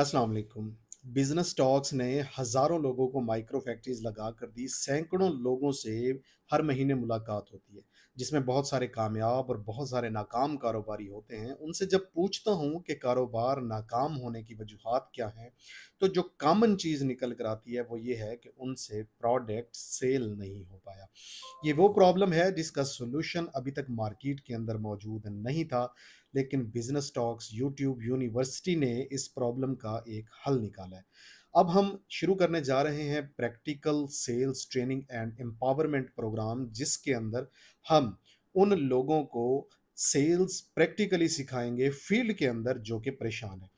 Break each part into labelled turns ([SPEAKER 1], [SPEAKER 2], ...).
[SPEAKER 1] अस्सलाम वालेकुम business stocks ने हज़ारों लोगों को माइक्रो फैक्ट्रीज लगा कर दी सैकड़ों लोगों से हर महीने मुलाकात होती है जिसमें बहुत सारे कामयाब और बहुत सारे नाकाम कारोबारी होते हैं उनसे जब पूछता हूँ कि कारोबार नाकाम होने की वजूहत क्या हैं तो जो कॉमन चीज़ निकल कर आती है वो ये है कि उनसे प्रोडक्ट सेल नहीं हो पाया ये वो प्रॉब्लम है जिसका सोल्यूशन अभी तक मार्केट के अंदर मौजूद नहीं था लेकिन बिज़नेस टॉक्स यूट्यूब यूनिवर्सिटी ने इस प्रॉब्लम का एक हल निकाला है अब हम शुरू करने जा रहे हैं practical sales training and empowerment programme जिसके अंदर हम उन लोगों को सेल्स प्रैक्टिकली सिखाएंगे फील्ड के अंदर जो कि परेशान है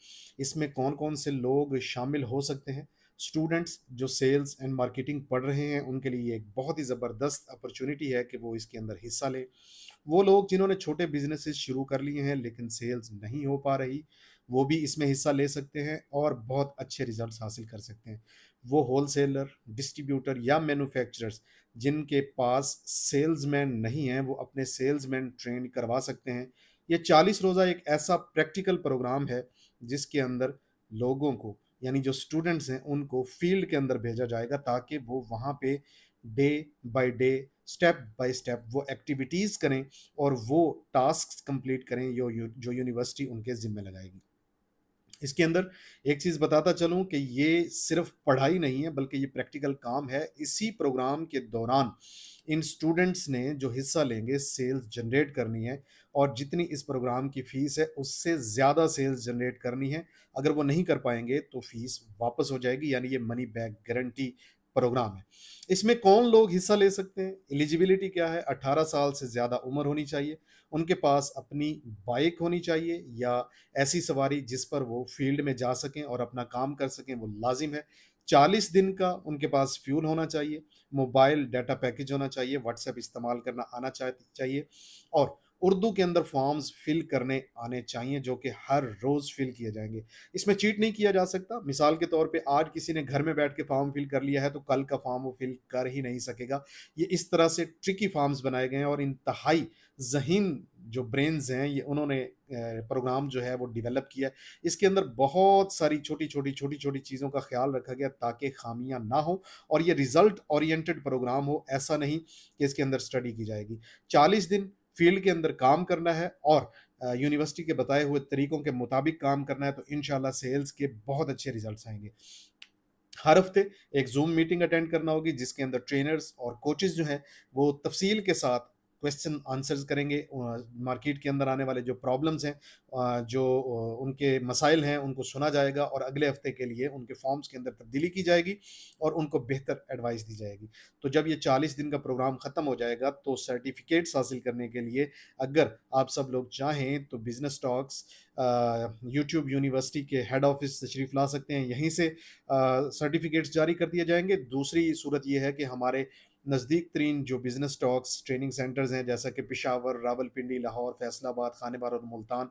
[SPEAKER 1] इसमें कौन कौन से लोग शामिल हो सकते हैं स्टूडेंट्स जो सेल्स एंड मार्केटिंग पढ़ रहे हैं उनके लिए एक बहुत ही ज़बरदस्त अपॉर्चुनिटी है कि वो इसके अंदर हिस्सा लें वो लोग जिन्होंने छोटे बिजनेसेस शुरू कर लिए हैं लेकिन सेल्स नहीं हो पा रही वो भी इसमें हिस्सा ले सकते हैं और बहुत अच्छे रिजल्ट हासिल कर सकते हैं वो होल सेलर डिस्ट्रीब्यूटर या मैन्युफैक्चरर्स जिनके पास सेल्समैन नहीं हैं वो अपने सेल्समैन ट्रेन करवा सकते हैं ये चालीस रोज़ा एक ऐसा प्रैक्टिकल प्रोग्राम है जिसके अंदर लोगों को यानी जो स्टूडेंट्स हैं उनको फील्ड के अंदर भेजा जाएगा ताकि वो वहाँ पे day by day step by step वो एक्टिविटीज़ करें और वो टास्क कंप्लीट करें जो यूनिवर्सिटी उनके ज़िम्मे लगाएगी इसके अंदर एक चीज़ बताता चलूं कि ये सिर्फ पढ़ाई नहीं है बल्कि ये प्रैक्टिकल काम है इसी प्रोग्राम के दौरान इन स्टूडेंट्स ने जो हिस्सा लेंगे सेल्स जनरेट करनी है और जितनी इस प्रोग्राम की फ़ीस है उससे ज़्यादा सेल्स जनरेट करनी है अगर वो नहीं कर पाएंगे तो फ़ीस वापस हो जाएगी यानी ये मनी बैक गारंटी प्रोग्राम है इसमें कौन लोग हिस्सा ले सकते हैं एलिजिबिलिटी क्या है 18 साल से ज़्यादा उम्र होनी चाहिए उनके पास अपनी बाइक होनी चाहिए या ऐसी सवारी जिस पर वो फील्ड में जा सकें और अपना काम कर सकें वो लाजिम है चालीस दिन का उनके पास फ्यूल होना चाहिए मोबाइल डाटा पैकेज होना चाहिए व्हाट्सएप इस्तेमाल करना आना चाहिए और उर्दू के अंदर फॉर्म्स फिल करने आने चाहिए जो कि हर रोज़ फिल किए जाएंगे इसमें चीट नहीं किया जा सकता मिसाल के तौर पे आज किसी ने घर में बैठ के फॉर्म फिल कर लिया है तो कल का फॉर्म वो फिल कर ही नहीं सकेगा ये इस तरह से ट्रिकी फॉर्म्स बनाए गए हैं और इंतहाई जहन जो ब्रेन्स हैं ये उन्होंने प्रोग्राम जो है वो डिवेलप किया है इसके अंदर बहुत सारी छोटी छोटी छोटी छोटी चीज़ों का ख्याल रखा गया ताकि खामियां ना हो और ये रिज़ल्ट ओरिएंटेड प्रोग्राम हो ऐसा नहीं कि इसके अंदर स्टडी की जाएगी चालीस दिन फील्ड के अंदर काम करना है और यूनिवर्सिटी के बताए हुए तरीकों के मुताबिक काम करना है तो इन सेल्स के बहुत अच्छे रिजल्ट आएंगे हर हफ्ते एक जूम मीटिंग अटेंड करना होगी जिसके अंदर ट्रेनर्स और कोचेज जो हैं वो तफसील के साथ क्वेश्चन आंसर्स करेंगे मार्केट के अंदर आने वाले जो प्रॉब्लम्स हैं जो उनके मसाइल हैं उनको सुना जाएगा और अगले हफ्ते के लिए उनके फॉर्म्स के अंदर तब्दीली की जाएगी और उनको बेहतर एडवाइस दी जाएगी तो जब ये चालीस दिन का प्रोग्राम ख़त्म हो जाएगा तो सर्टिफिकेट्स हासिल करने के लिए अगर आप सब लोग चाहें तो बिज़नेस स्टॉक्स यूट्यूब यूनिवर्सिटी के हेड ऑफिस तशरीफ ला सकते हैं यहीं से सर्टिफिकेट्स जारी कर दिए जाएंगे दूसरी सूरत यह है कि हमारे नज़दीक तरीन जो बिज़नेस स्टॉक्स ट्रेनिंग सेंटर्स हैं जैसा कि पिशावर रावलपिंडी लाहौर फैसलाबाद खानबार और मुल्तान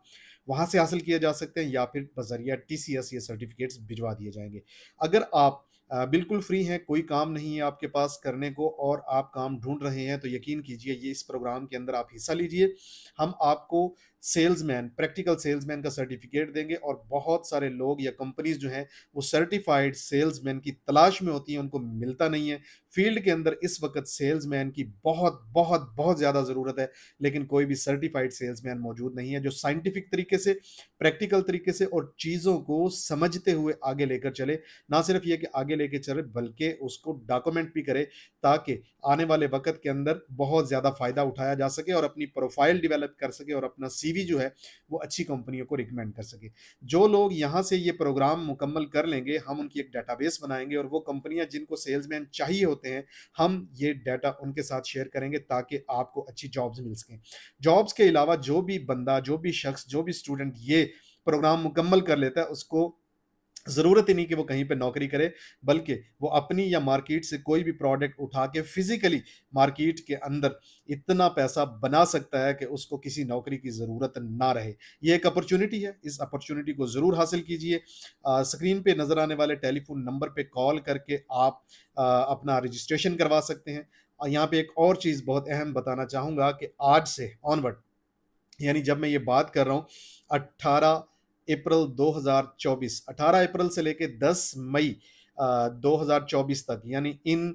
[SPEAKER 1] वहाँ से हासिल किए जा सकते हैं या फिर बजरिया टी सी एस ये सर्टिफिकेट्स भिजवा दिए जाएंगे अगर आप बिल्कुल फ्री हैं कोई काम नहीं है आपके पास करने को और आप काम ढूंढ रहे हैं तो यकीन कीजिए ये इस प्रोग्राम के अंदर आप हिस्सा लीजिए हम आपको सेल्समैन प्रैक्टिकल सेल्समैन का सर्टिफिकेट देंगे और बहुत सारे लोग या कंपनीज जो हैं वो सर्टिफाइड सेल्समैन की तलाश में होती हैं उनको मिलता नहीं है फील्ड के अंदर इस वक्त सेल्समैन की बहुत बहुत बहुत ज़्यादा ज़रूरत है लेकिन कोई भी सर्टिफाइड सेल्समैन मौजूद नहीं है जो साइंटिफिक तरीके से प्रैक्टिकल तरीके से और चीज़ों को समझते हुए आगे लेकर चले ना सिर्फ ये कि आगे लेकर चले बल्कि उसको डॉक्यूमेंट भी करे ताकि आने वाले वक्त के अंदर बहुत ज़्यादा फ़ायदा उठाया जा सके और अपनी प्रोफाइल डिवेलप कर सके और अपना सी वी जो है वो अच्छी कंपनियों को रिकमेंड कर सके जो लोग यहाँ से ये प्रोग्राम मुकम्मल कर लेंगे हम उनकी एक डाटाबेस बनाएंगे और वो कंपनियाँ जिनको सेल्समैन चाहिए होते हैं हम ये डाटा उनके साथ शेयर करेंगे ताकि आपको अच्छी जॉब्स मिल सकें जॉब्स के अलावा जो भी बंदा जो भी शख्स जो भी स्टूडेंट ये प्रोग्राम मुकम्मल कर लेता है उसको ज़रूरत ही नहीं कि वो कहीं पे नौकरी करे बल्कि वो अपनी या मार्केट से कोई भी प्रोडक्ट उठा के फिज़िकली मार्केट के अंदर इतना पैसा बना सकता है कि उसको किसी नौकरी की ज़रूरत ना रहे ये एक अपॉर्चुनिटी है इस अपॉर्चुनिटी को ज़रूर हासिल कीजिए स्क्रीन पे नज़र आने वाले टेलीफोन नंबर पे कॉल करके आप आ, अपना रजिस्ट्रेशन करवा सकते हैं यहाँ पे एक और चीज़ बहुत अहम बताना चाहूँगा कि आज से ऑनवर्ड यानी जब मैं ये बात कर रहा हूँ अट्ठारह अप्रैल 2024 18 अप्रैल से लेकर 10 मई 2024 तक यानी इन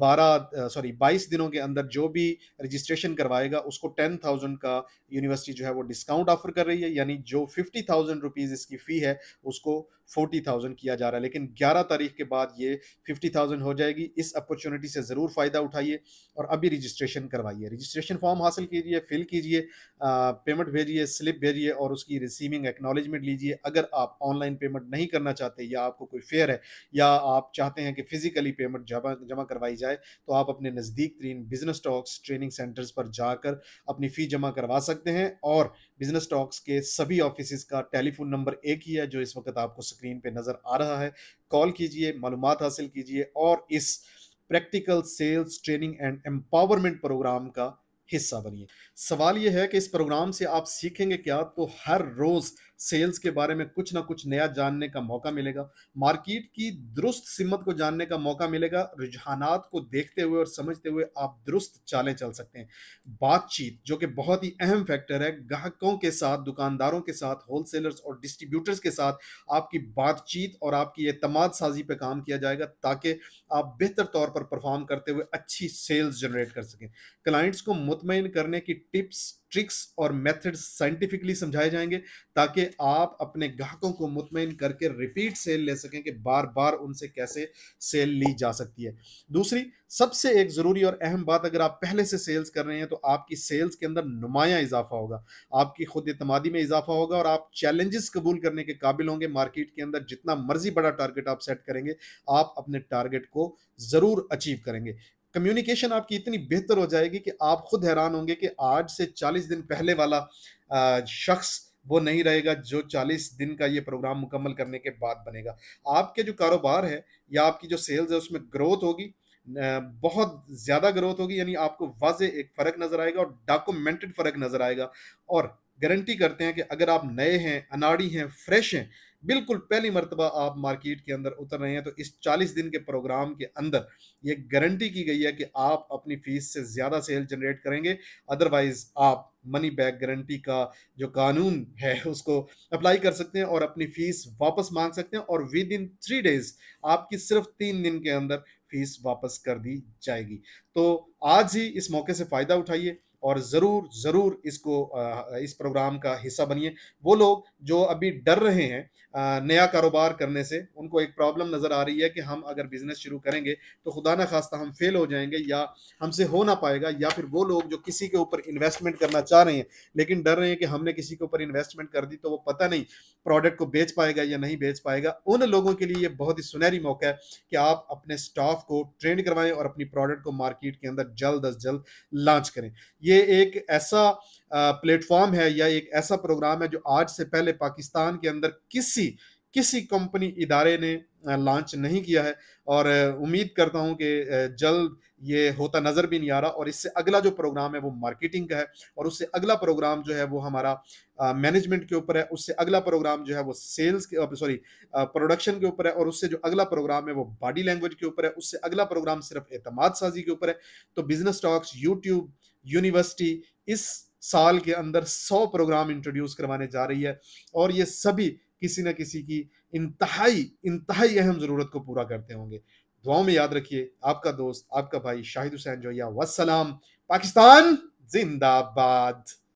[SPEAKER 1] बारह सॉरी बाईस दिनों के अंदर जो भी रजिस्ट्रेशन करवाएगा उसको टेन थाउजेंड का यूनिवर्सिटी जो है वो डिस्काउंट ऑफर कर रही है यानी जो फिफ्टी थाउजेंड रुपीज़ इसकी फ़ी है उसको फोर्टी थाउजेंड किया जा रहा है लेकिन ग्यारह तारीख के बाद ये फिफ्टी थाउजेंड हो जाएगी इस अपॉर्चुनिटी से ज़रूर फ़ायदा उठाइए और अभी रजिस्ट्रेशन करवाइए रजिस्ट्रेशन फॉर्म हासिल कीजिए फिल कीजिए पेमेंट भेजिए स्लिप भेजिए और उसकी रिसीविंग एक्नॉलेजमेंट लीजिए अगर आप ऑनलाइन पेमेंट नहीं करना चाहते या आपको कोई फेयर है या आप चाहते हैं कि फ़िज़िकली पेमेंट जमा जमा करवाई जाए तो आप अपने नज़दीक तरीन बिज़नेस स्टॉक्स ट्रेनिंग सेंटर्स पर जाकर अपनी फ़ी जमा करवा सकते हैं और बिज़नेस स्टॉक्स के सभी ऑफिस का टेलीफोन नंबर एक ही है जो इस वक्त आपको स्क्रीन पे नज़र आ रहा है कॉल कीजिए मालूम हासिल कीजिए और इस practical sales training and empowerment programme का हिस्सा बनिए सवाल यह है कि इस प्रोग्राम से आप सीखेंगे क्या तो हर रोज़ सेल्स के बारे में कुछ ना कुछ नया जानने का मौका मिलेगा मार्केट की दुरुस्त सिमत को जानने का मौका मिलेगा रुझानात को देखते हुए और समझते हुए आप दुरुस्त चालें चल सकते हैं बातचीत जो कि बहुत ही अहम फैक्टर है ग्राहकों के साथ दुकानदारों के साथ होलसेलर्स और डिस्ट्रीब्यूटर्स के साथ आपकी बातचीत और आपकी एतमाद साजी पर काम किया जाएगा ताकि आप बेहतर तौर पर परफॉर्म करते हुए अच्छी सेल्स जनरेट कर सकें क्लाइंट्स को मुतमिन करने की टिप्स ट्रिक्स और मेथड्स साइंटिफिकली समझाए जाएंगे ताकि आप अपने ग्राहकों को मुतमिन करके रिपीट सेल ले सकें कि बार बार उनसे कैसे सेल ली जा सकती है दूसरी सबसे एक ज़रूरी और अहम बात अगर आप पहले से सेल्स कर रहे हैं तो आपकी सेल्स के अंदर नुमाया इजाफा होगा आपकी खुद अतमादी में इजाफा होगा और आप चैलेंजेस कबूल करने के काबिल होंगे मार्केट के अंदर जितना मर्जी बड़ा टारगेट आप सेट करेंगे आप अपने टारगेट को ज़रूर अचीव करेंगे कम्युनिकेशन आपकी इतनी बेहतर हो जाएगी कि आप खुद हैरान होंगे कि आज से 40 दिन पहले वाला शख्स वो नहीं रहेगा जो 40 दिन का ये प्रोग्राम मुकम्मल करने के बाद बनेगा आपके जो कारोबार है या आपकी जो सेल्स है उसमें ग्रोथ होगी बहुत ज़्यादा ग्रोथ होगी यानी आपको वाज एक फ़र्क नज़र आएगा और डॉक्यूमेंटेड फ़र्क नज़र आएगा और गारंटी करते हैं कि अगर आप नए हैं अनाड़ी हैं फ्रेश हैं बिल्कुल पहली मरतबा आप मार्केट के अंदर उतर रहे हैं तो इस चालीस दिन के प्रोग्राम के अंदर ये गारंटी की गई है कि आप अपनी फीस से ज़्यादा सेल जनरेट करेंगे अदरवाइज़ आप मनी बैक गारंटी का जो कानून है उसको अप्लाई कर सकते हैं और अपनी फ़ीस वापस मांग सकते हैं और विद इन थ्री डेज़ आपकी सिर्फ तीन दिन के अंदर फीस वापस कर दी जाएगी तो आज ही इस मौके से फ़ायदा उठाइए और ज़रूर ज़रूर इसको इस प्रोग्राम का हिस्सा बनिए वो लोग जो अभी डर रहे हैं नया कारोबार करने से उनको एक प्रॉब्लम नज़र आ रही है कि हम अगर बिज़नेस शुरू करेंगे तो खुदा ना खास्ता हम फेल हो जाएंगे या हमसे हो ना पाएगा या फिर वो लोग जो किसी के ऊपर इन्वेस्टमेंट करना चाह रहे हैं लेकिन डर रहे हैं कि हमने किसी के ऊपर इन्वेस्टमेंट कर दी तो वो पता नहीं प्रोडक्ट को बेच पाएगा या नहीं बेच पाएगा उन लोगों के लिए ये बहुत ही सुनहरी मौका है कि आप अपने स्टाफ को ट्रेंड करवाएं और अपनी प्रोडक्ट को मार्केट के अंदर जल्द अज जल्द लॉन्च करें ये एक ऐसा प्लेटफॉर्म है या एक ऐसा प्रोग्राम है जो आज से पहले पाकिस्तान के अंदर किसी किसी कंपनी इदारे ने लॉन्च नहीं किया है और उम्मीद करता हूं कि जल्द ये होता नज़र भी नहीं आ रहा और इससे अगला जो प्रोग्राम है वो मार्केटिंग का है और उससे अगला प्रोग्राम जो है वो हमारा मैनेजमेंट के ऊपर है उससे अगला प्रोग्राम जो है वो सेल्स के सॉरी प्रोडक्शन के ऊपर है और उससे जो अगला प्रोग्राम है वो बॉडी लैंग्वेज के ऊपर है उससे अगला प्रोग्राम सिर्फ एतम साजी के ऊपर है तो बिज़नेस टॉक्स यूट्यूब यूनिवर्सिटी इस साल के अंदर सौ प्रोग्राम इंट्रोड्यूस करवाने जा रही है और ये सभी किसी न किसी की इंतहाई इंतहाई अहम ज़रूरत को पूरा करते होंगे दुआओं में याद रखिए आपका दोस्त आपका भाई शाहिद हुसैन जोया वसलाम पाकिस्तान जिंदाबाद